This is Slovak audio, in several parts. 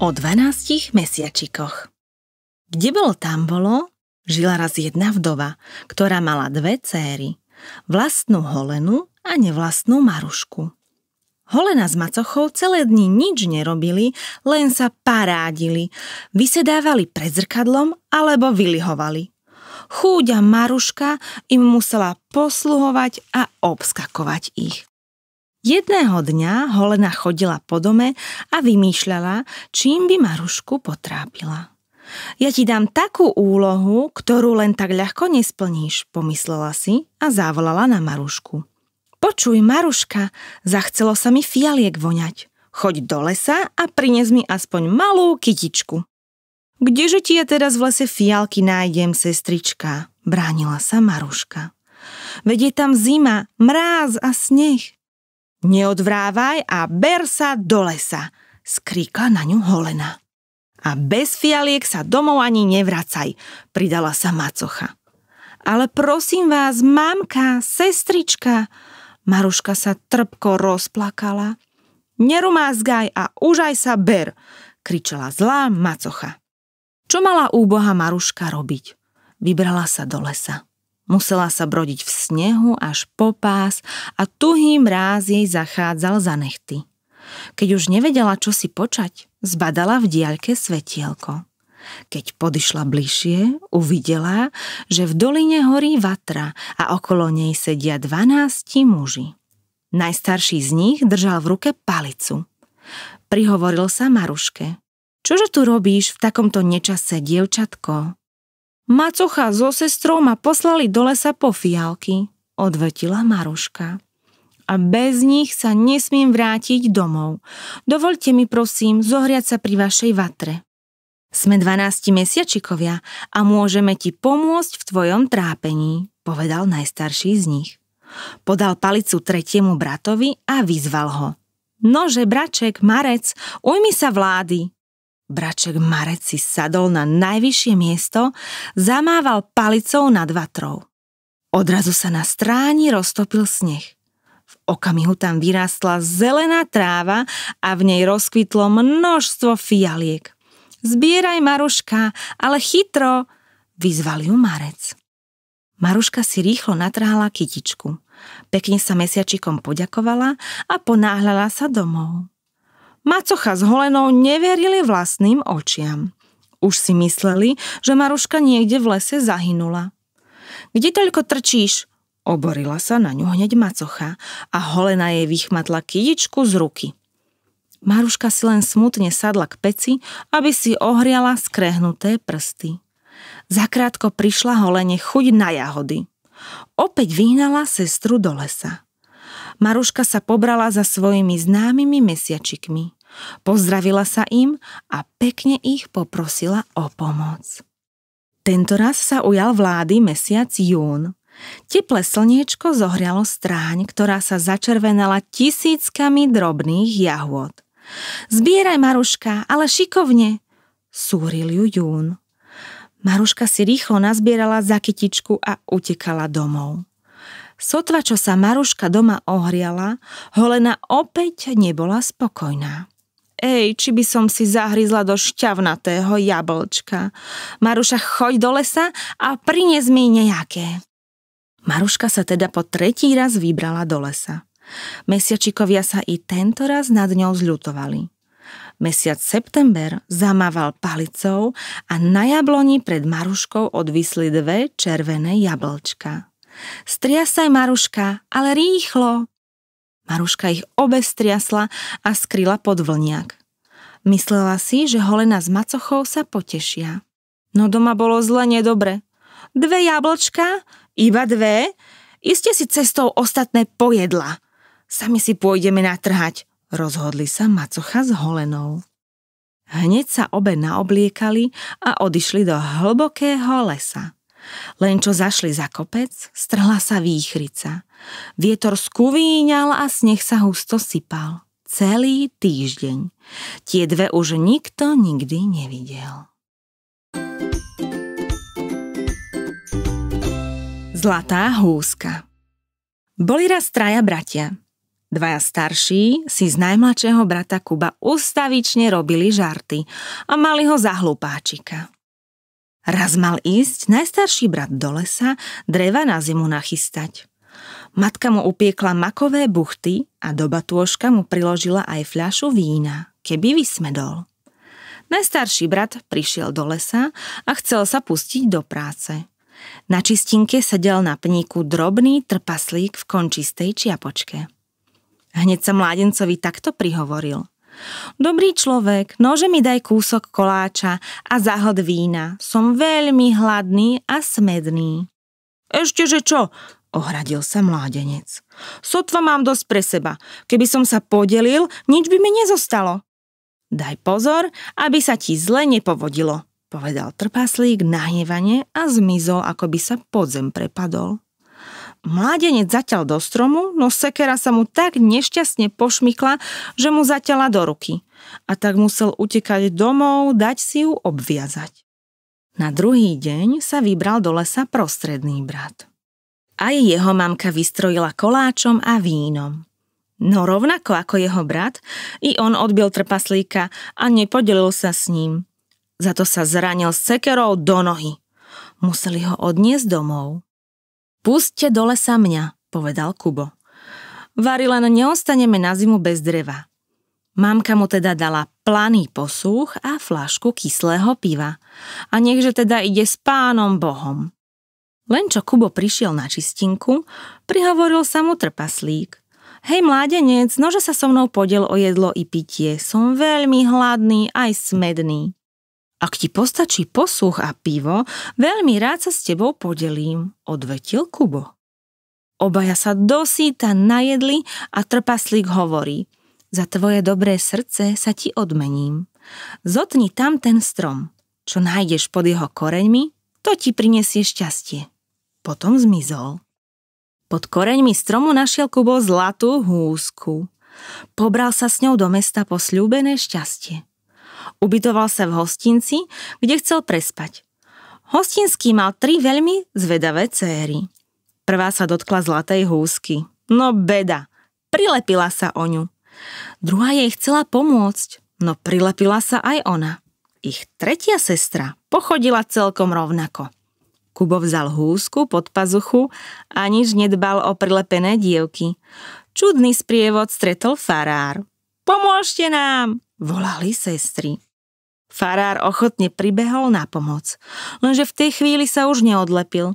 o 12 mesiačikoch. Kde bolo, tam bolo, žila raz jedna vdova, ktorá mala dve céry, vlastnú Holenu a nevlastnú Marušku. Holena s Macochou celé dni nič nerobili, len sa parádili, vysedávali pred zrkadlom alebo vylihovali. Chúďa Maruška im musela posluhovať a obskakovať ich. Jedného dňa Holena chodila po dome a vymýšľala, čím by Marušku potrápila. Ja ti dám takú úlohu, ktorú len tak ľahko nesplníš, pomyslela si a zavolala na Marušku. Počuj, Maruška, zachcelo sa mi fialiek voňať. Choď do lesa a prines mi aspoň malú kytičku. Kdeže ti ja teraz v lese fialky nájdem, sestrička? Bránila sa Maruška. Veď je tam zima, mráz a sneh. Neodvrávaj a ber sa do lesa, skríkla na ňu Holena. A bez fialiek sa domov ani nevracaj, pridala sa macocha. Ale prosím vás, mamka, sestrička, Maruška sa trpko rozplakala. Nerumázgaj a užaj sa ber, kričala zlá macocha. Čo mala úboha Maruška robiť? Vybrala sa do lesa. Musela sa brodiť v snehu až po pás a tuhý mráz jej zachádzal za nechty. Keď už nevedela, čo si počať, zbadala v diaľke svetielko. Keď podišla bližšie, uvidela, že v doline horí vatra a okolo nej sedia dvanácti muži. Najstarší z nich držal v ruke palicu. Prihovoril sa Maruške. Čože tu robíš v takomto nečase, dievčatko? Macocha so sestrou ma poslali do lesa po fialky, odvetila Maruška. A bez nich sa nesmiem vrátiť domov. Dovolte mi prosím zohriať sa pri vašej vatre. Sme 12 mesiačikovia a môžeme ti pomôcť v tvojom trápení, povedal najstarší z nich. Podal palicu tretiemu bratovi a vyzval ho. Nože, braček, Marec, ujmi sa vlády. Braček Marec si sadol na najvyššie miesto, zamával palicou nad vatrou. Odrazu sa na stráni roztopil sneh. V okamihu tam vyrástla zelená tráva a v nej rozkvitlo množstvo fialiek. Zbieraj, Maruška, ale chytro, vyzval ju Marec. Maruška si rýchlo natrhala kytičku. Pekne sa mesiačikom poďakovala a ponáhľala sa domov. Macocha s Holenou neverili vlastným očiam. Už si mysleli, že Maruška niekde v lese zahynula. Kde toľko trčíš? Oborila sa na ňu hneď macocha a Holena jej vychmatla kidičku z ruky. Maruška si len smutne sadla k peci, aby si ohriala skrehnuté prsty. Zakrátko prišla Holene chuť na jahody. Opäť vyhnala sestru do lesa. Maruška sa pobrala za svojimi známymi mesiačikmi. Pozdravila sa im a pekne ich poprosila o pomoc. Tento raz sa ujal vlády mesiac jún. Teple slniečko zohrialo stráň, ktorá sa začervenala tisíckami drobných jahôd. Zbieraj, Maruška, ale šikovne, súril ju Jún. Maruška si rýchlo nazbierala za kytičku a utekala domov. Sotva, čo sa Maruška doma ohriala, Holena opäť nebola spokojná. Ej, či by som si zahryzla do šťavnatého jablčka. Maruša, choď do lesa a prinies mi nejaké. Maruška sa teda po tretí raz vybrala do lesa. Mesiačikovia sa i tento raz nad ňou zľutovali. Mesiac september zamával palicou a na jabloni pred Maruškou odvisli dve červené jablčka. Striasaj, Maruška, ale rýchlo. Maruška ich obe striasla a skryla pod vlniak. Myslela si, že Holena s macochou sa potešia. No doma bolo zle nedobre. Dve jablčka? Iba dve? Iste si cestou ostatné pojedla. Sami si pôjdeme natrhať, rozhodli sa macocha s Holenou. Hneď sa obe naobliekali a odišli do hlbokého lesa. Len čo zašli za kopec, strhla sa výchrica. Vietor skuvíňal a sneh sa husto sypal. Celý týždeň. Tie dve už nikto nikdy nevidel. Zlatá húska Boli raz traja bratia. Dvaja starší si z najmladšieho brata Kuba ustavične robili žarty a mali ho za hlupáčika. Raz mal ísť najstarší brat do lesa dreva na zimu nachystať. Matka mu upiekla makové buchty a do batôžka mu priložila aj fľašu vína, keby vysmedol. Najstarší brat prišiel do lesa a chcel sa pustiť do práce. Na čistinke sedel na pníku drobný trpaslík v končistej čiapočke. Hneď sa mládencovi takto prihovoril – Dobrý človek, nože mi daj kúsok koláča a zahod vína. Som veľmi hladný a smedný. Ešte že čo? Ohradil sa mládenec. Sotva mám dosť pre seba. Keby som sa podelil, nič by mi nezostalo. Daj pozor, aby sa ti zle nepovodilo, povedal trpaslík nahnevane a zmizol, ako by sa pod zem prepadol. Mladenec zatiaľ do stromu, no sekera sa mu tak nešťastne pošmykla, že mu zatiaľa do ruky. A tak musel utekať domov, dať si ju obviazať. Na druhý deň sa vybral do lesa prostredný brat. Aj jeho mamka vystrojila koláčom a vínom. No rovnako ako jeho brat, i on odbil trpaslíka a nepodelil sa s ním. Za to sa zranil sekerou do nohy. Museli ho odniesť domov. Puste do lesa mňa, povedal Kubo. Vari len neostaneme na zimu bez dreva. Mamka mu teda dala planý posúch a flášku kyslého piva. A nechže teda ide s pánom Bohom. Len čo Kubo prišiel na čistinku, prihovoril sa mu trpaslík. Hej mládenec, nože sa so mnou podiel o jedlo i pitie, som veľmi hladný aj smedný. Ak ti postačí posluch a pivo, veľmi rád sa s tebou podelím, odvetil Kubo. Obaja sa dosýta najedli a trpaslík hovorí Za tvoje dobré srdce sa ti odmením. Zotni tam ten strom. Čo nájdeš pod jeho koreňmi, to ti prinesie šťastie. Potom zmizol. Pod koreňmi stromu našiel Kubo zlatú húsku. Pobral sa s ňou do mesta po sľúbené šťastie. Ubytoval sa v hostinci, kde chcel prespať. Hostinský mal tri veľmi zvedavé céry. Prvá sa dotkla zlatej húsky. No beda, prilepila sa o ňu. Druhá jej chcela pomôcť, no prilepila sa aj ona. Ich tretia sestra pochodila celkom rovnako. Kubo vzal húsku pod pazuchu a nič nedbal o prilepené dievky. Čudný sprievod stretol farár. Pomôžte nám, volali sestry. Farár ochotne pribehol na pomoc, lenže v tej chvíli sa už neodlepil.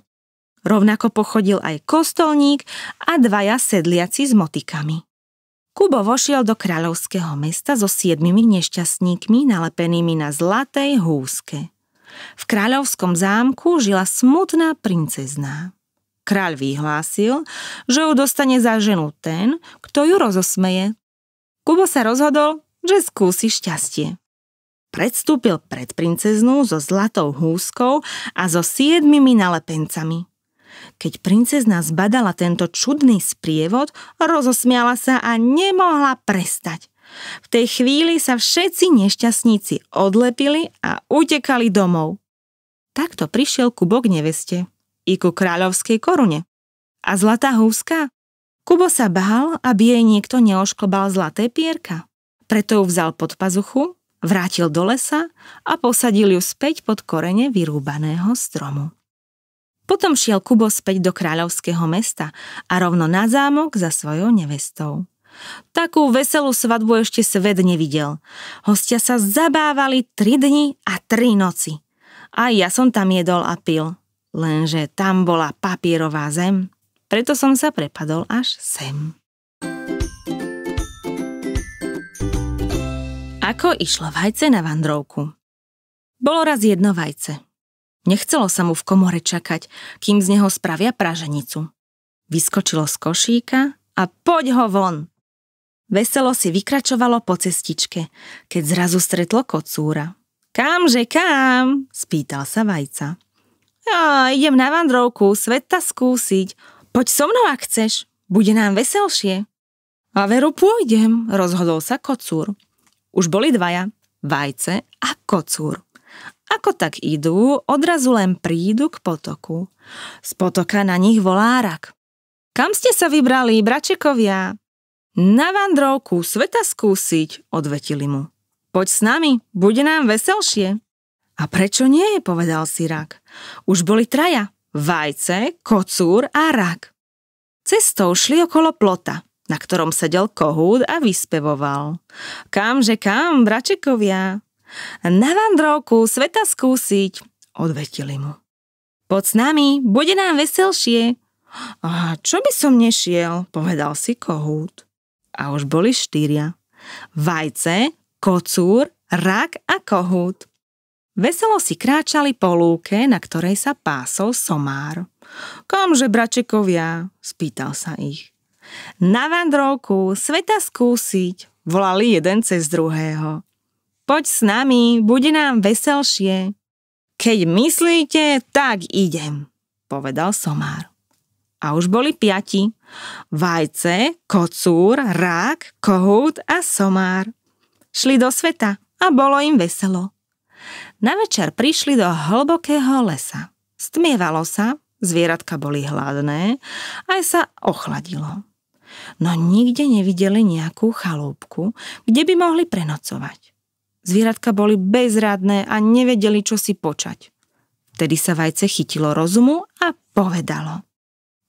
Rovnako pochodil aj kostolník a dvaja sedliaci s motikami. Kubo vošiel do kráľovského mesta so siedmimi nešťastníkmi nalepenými na zlatej húske. V kráľovskom zámku žila smutná princezná. Kráľ vyhlásil, že ju dostane za ženu ten, kto ju rozosmeje. Kubo sa rozhodol, že skúsi šťastie predstúpil pred princeznú so zlatou húskou a so siedmimi nalepencami. Keď princezna zbadala tento čudný sprievod, rozosmiala sa a nemohla prestať. V tej chvíli sa všetci nešťastníci odlepili a utekali domov. Takto prišiel Kubo neveste i ku kráľovskej korune. A zlatá húska? Kubo sa bál, aby jej niekto neošklbal zlaté pierka. Preto ju vzal pod pazuchu vrátil do lesa a posadil ju späť pod korene vyrúbaného stromu. Potom šiel Kubo späť do kráľovského mesta a rovno na zámok za svojou nevestou. Takú veselú svadbu ešte svet nevidel. Hostia sa zabávali tri dni a tri noci. A ja som tam jedol a pil. Lenže tam bola papierová zem, preto som sa prepadol až sem. Ako išlo vajce na vandrovku? Bolo raz jedno vajce. Nechcelo sa mu v komore čakať, kým z neho spravia praženicu. Vyskočilo z košíka a poď ho von! Veselo si vykračovalo po cestičke, keď zrazu stretlo kocúra. Kamže kam? spýtal sa vajca. Ja, idem na vandrovku, sveta skúsiť. Poď so mnou, ak chceš. Bude nám veselšie. A veru pôjdem, rozhodol sa kocúr. Už boli dvaja, vajce a kocúr. Ako tak idú, odrazu len prídu k potoku. Z potoka na nich volá rak. Kam ste sa vybrali, bračekovia? Na vandrovku sveta skúsiť, odvetili mu. Poď s nami, bude nám veselšie. A prečo nie, povedal si rak. Už boli traja, vajce, kocúr a rak. Cestou šli okolo plota na ktorom sedel kohút a vyspevoval. Kamže kam, bračekovia? Na vandrovku sveta skúsiť, odvetili mu. Pod s nami, bude nám veselšie. A čo by som nešiel, povedal si kohút. A už boli štyria. Vajce, kocúr, rak a kohút. Veselo si kráčali po lúke, na ktorej sa pásol somár. Kamže, bračekovia? spýtal sa ich. Na vandrovku sveta skúsiť, volali jeden cez druhého. Poď s nami, bude nám veselšie. Keď myslíte, tak idem, povedal somár. A už boli piati. Vajce, kocúr, rák, kohút a somár. Šli do sveta a bolo im veselo. Na večer prišli do hlbokého lesa. Stmievalo sa, zvieratka boli hladné, aj sa ochladilo no nikde nevideli nejakú chalúbku, kde by mohli prenocovať. Zvieratka boli bezradné a nevedeli, čo si počať. Vtedy sa vajce chytilo rozumu a povedalo.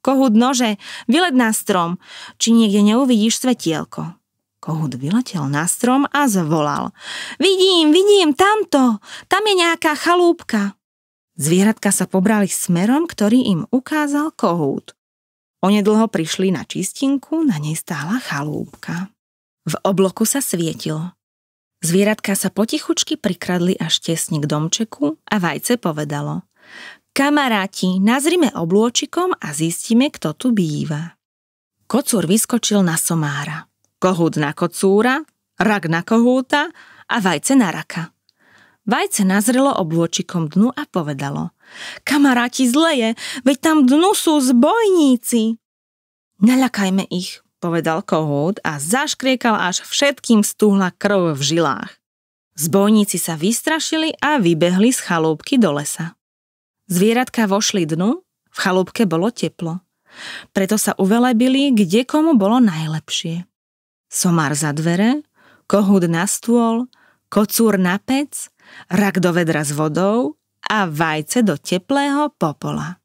Kohút nože, vyled na strom, či niekde neuvidíš svetielko. Kohút vyletel na strom a zvolal. Vidím, vidím, tamto, tam je nejaká chalúbka. Zvieratka sa pobrali smerom, ktorý im ukázal kohút. Onedlho prišli na čistinku, na nej stála chalúbka. V obloku sa svietilo. Zvieratká sa potichučky prikradli až tesne k domčeku a vajce povedalo. Kamaráti, nazrime oblôčikom a zistíme, kto tu býva. Kocúr vyskočil na somára. Kohút na kocúra, rak na kohúta a vajce na raka. Vajce nazrelo oblôčikom dnu a povedalo – Kamaráti zleje, veď tam dnu sú zbojníci. Naľakajme ich, povedal kohút a zaškriekal, až všetkým stúhla krv v žilách. Zbojníci sa vystrašili a vybehli z chalúbky do lesa. Zvieratka vošli dnu, v chalúbke bolo teplo. Preto sa uvelebili, kde komu bolo najlepšie. Somár za dvere, kohút na stôl, kocúr na pec, rak do vedra s vodou a vajce do teplého popola.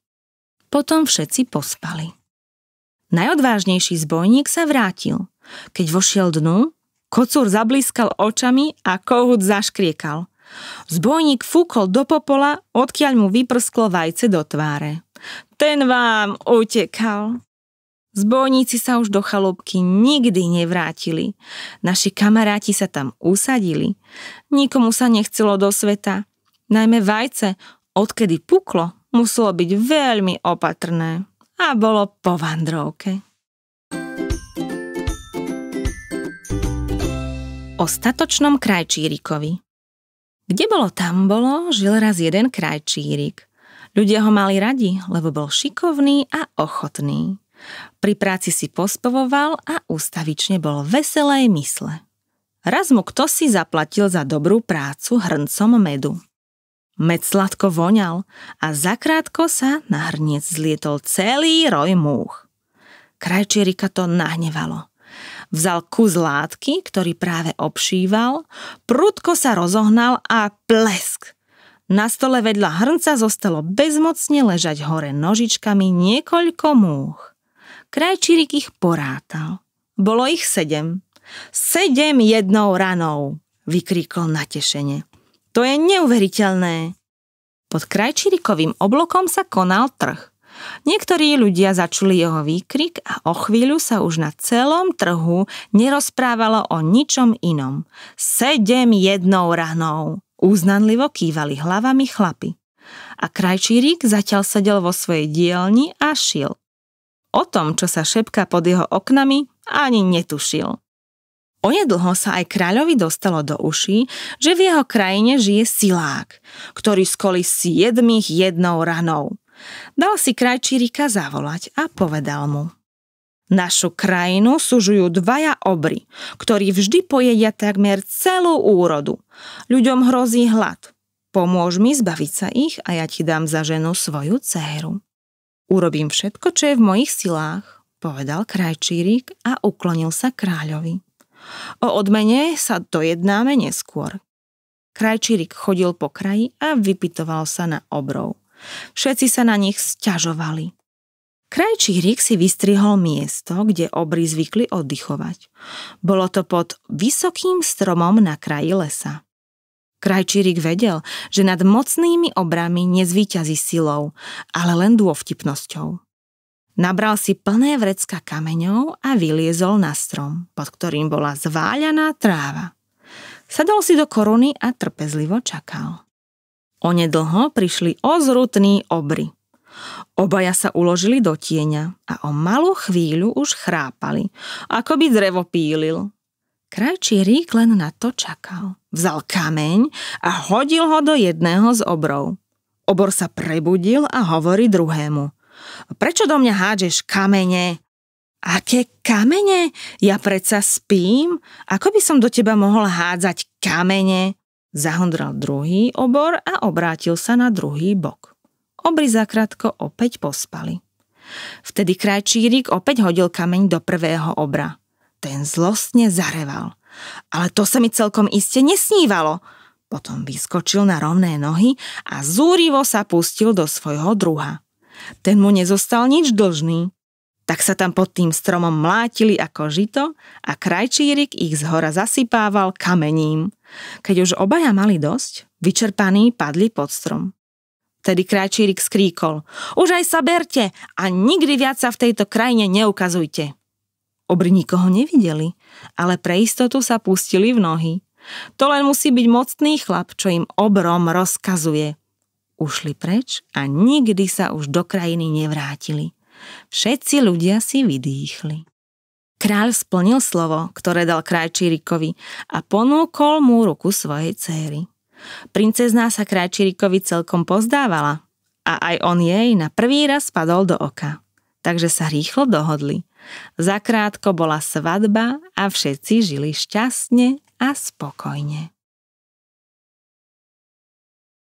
Potom všetci pospali. Najodvážnejší zbojník sa vrátil. Keď vošiel dnu, kocúr zablískal očami a kohut zaškriekal. Zbojník fúkol do popola, odkiaľ mu vyprsklo vajce do tváre. Ten vám utekal. Zbojníci sa už do chalúbky nikdy nevrátili. Naši kamaráti sa tam usadili. Nikomu sa nechcelo do sveta. Najmä vajce, odkedy puklo, muselo byť veľmi opatrné a bolo po vandrovke. O statočnom krajčírikovi Kde bolo tam bolo, žil raz jeden krajčírik. Ľudia ho mali radi, lebo bol šikovný a ochotný. Pri práci si pospovoval a ústavične bol veselej mysle. Raz mu kto si zaplatil za dobrú prácu hrncom medu. Med sladko voňal a zakrátko sa na hrniec zlietol celý roj múch. Krajčierika to nahnevalo. Vzal kus látky, ktorý práve obšíval, prudko sa rozohnal a plesk! Na stole vedľa hrnca zostalo bezmocne ležať hore nožičkami niekoľko múch. Krajčírik ich porátal. Bolo ich sedem. Sedem jednou ranou, vykríkol natešenie. To je neuveriteľné. Pod krajčírikovým oblokom sa konal trh. Niektorí ľudia začuli jeho výkrik a o chvíľu sa už na celom trhu nerozprávalo o ničom inom. Sedem jednou rahnou. Úznanlivo kývali hlavami chlapi. A krajčírik zatiaľ sedel vo svojej dielni a šil. O tom, čo sa šepka pod jeho oknami, ani netušil. Onedlho sa aj kráľovi dostalo do uší, že v jeho krajine žije silák, ktorý skoli siedmých jednou ranou. Dal si krajčírika zavolať a povedal mu. Našu krajinu sužujú dvaja obry, ktorí vždy pojedia takmer celú úrodu. Ľuďom hrozí hlad. Pomôž mi zbaviť sa ich a ja ti dám za ženu svoju dceru. Urobím všetko, čo je v mojich silách, povedal krajčírik a uklonil sa kráľovi. O odmene sa dojednáme neskôr. Krajčírik chodil po kraji a vypitoval sa na obrov. Všetci sa na nich sťažovali. Krajčírik si vystrihol miesto, kde obry zvykli oddychovať. Bolo to pod vysokým stromom na kraji lesa. Krajčírik vedel, že nad mocnými obrami nezvíťazí silou, ale len dôvtipnosťou. Nabral si plné vrecka kameňov a vyliezol na strom, pod ktorým bola zváľaná tráva. Sadol si do koruny a trpezlivo čakal. Onedlho prišli ozrutní obry. Obaja sa uložili do tieňa a o malú chvíľu už chrápali, ako by drevo pílil. Krajčí rík len na to čakal. Vzal kameň a hodil ho do jedného z obrov. Obor sa prebudil a hovorí druhému – Prečo do mňa hádžeš kamene? Aké kamene? Ja predsa spím? Ako by som do teba mohol hádzať kamene? Zahondral druhý obor a obrátil sa na druhý bok. Obry zakrátko opäť pospali. Vtedy krajčírik opäť hodil kameň do prvého obra. Ten zlostne zareval. Ale to sa mi celkom iste nesnívalo. Potom vyskočil na rovné nohy a zúrivo sa pustil do svojho druha. Ten mu nezostal nič dlžný. Tak sa tam pod tým stromom mlátili ako žito a krajčírik ich zhora zasypával kamením. Keď už obaja mali dosť, vyčerpaní padli pod strom. Tedy krajčírik skríkol, už aj sa berte a nikdy viac sa v tejto krajine neukazujte. Obri nikoho nevideli, ale pre istotu sa pustili v nohy. To len musí byť mocný chlap, čo im obrom rozkazuje ušli preč a nikdy sa už do krajiny nevrátili. Všetci ľudia si vydýchli. Kráľ splnil slovo, ktoré dal krajčírikovi a ponúkol mu ruku svojej céry. Princezná sa krajčírikovi celkom pozdávala a aj on jej na prvý raz spadol do oka. Takže sa rýchlo dohodli. Zakrátko bola svadba a všetci žili šťastne a spokojne.